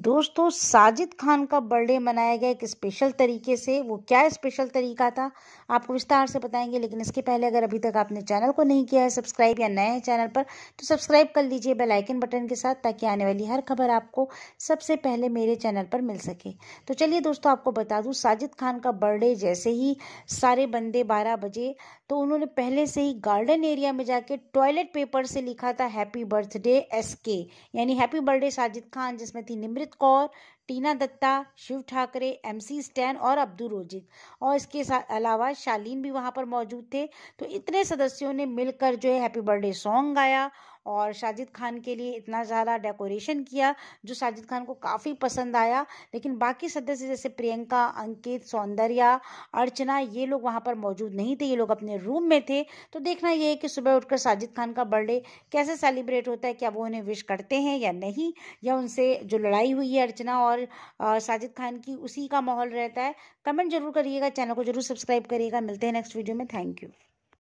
दोस्तों साजिद खान का बर्थडे मनाया गया एक स्पेशल तरीके से वो क्या स्पेशल तरीका था आपको विस्तार से बताएंगे लेकिन इसके पहले अगर अभी तक आपने चैनल को नहीं किया है सब्सक्राइब या नए हैं चैनल पर तो सब्सक्राइब कर लीजिए बेल आइकन बटन के साथ ताकि आने वाली हर खबर आपको सबसे पहले मेरे चैनल पर मिल सके तो चलिए दोस्तों आपको बता दूँ साजिद खान का बर्थडे जैसे ही सारे बंदे बारह बजे तो उन्होंने पहले से ही गार्डन एरिया में जाके टॉयलेट पेपर से लिखा था हैप्पी बर्थडे एस यानी हैप्पी बर्थडे साजिद खान जिसमें थी निम्र अमृत कौर टीना दत्ता शिव ठाकरे एमसी स्टैन और अब्दुल रोजिक और इसके अलावा शालीन भी वहाँ पर मौजूद थे तो इतने सदस्यों ने मिलकर जो है हैप्पी बर्थडे सॉन्ग गाया और साजिद खान के लिए इतना ज़्यादा डेकोरेशन किया जो साजिद खान को काफ़ी पसंद आया लेकिन बाकी सदस्य जैसे प्रियंका अंकित सौंदर्या अर्चना ये लोग वहाँ पर मौजूद नहीं थे ये लोग अपने रूम में थे तो देखना ये है कि सुबह उठकर साजिद खान का बर्थडे कैसे सेलिब्रेट होता है क्या वो उन्हें विश करते हैं या नहीं या उनसे जो लड़ाई हुई है अर्चना और साजिद खान की उसी का माहौल रहता है कमेंट जरूर करिएगा चैनल को जरूर सब्सक्राइब करिएगा मिलते हैं नेक्स्ट वीडियो में थैंक यू